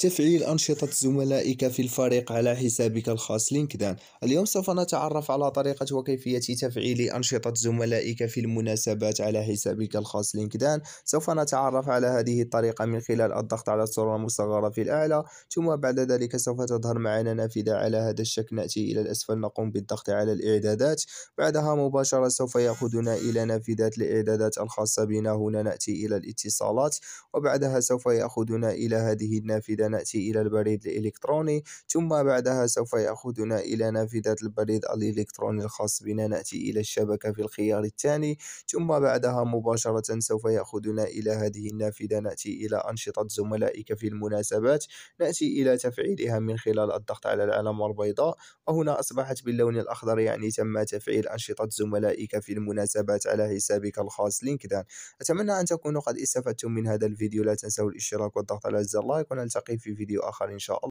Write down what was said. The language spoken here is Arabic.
تفعيل أنشطة زملائك في الفريق على حسابك الخاص لينكدان اليوم سوف نتعرف على طريقة وكيفية تفعيل أنشطة زملائك في المناسبات على حسابك الخاص لينكدان سوف نتعرف على هذه الطريقة من خلال الضغط على الصورة المصغرة في الأعلى ثم بعد ذلك سوف تظهر معنا نافذة على هذا الشكل نأتي إلى الأسفل نقوم بالضغط على الإعدادات بعدها مباشرة سوف يأخذنا إلى نافذة الإعدادات الخاصة بنا هنا نأتي إلى الاتصالات وبعدها سوف يأخذنا إلى هذه النافذة نأتي إلى البريد الإلكتروني ثم بعدها سوف يأخذنا إلى نافذة البريد الإلكتروني الخاص بنا نأتي إلى الشبكة في الخيار الثاني ثم بعدها مباشرة سوف يأخذنا إلى هذه النافذة نأتي إلى أنشطة زملائك في المناسبات نأتي إلى تفعيلها من خلال الضغط على العلم البيضاء وهنا أصبحت باللون الأخضر يعني تم تفعيل أنشطة زملائك في المناسبات على حسابك الخاص لينكدان أتمنى أن تكونوا قد استفدتم من هذا الفيديو لا تنسوا الاشتراك والضغط على زر لايك ونلتقي في فيديو آخر إن شاء الله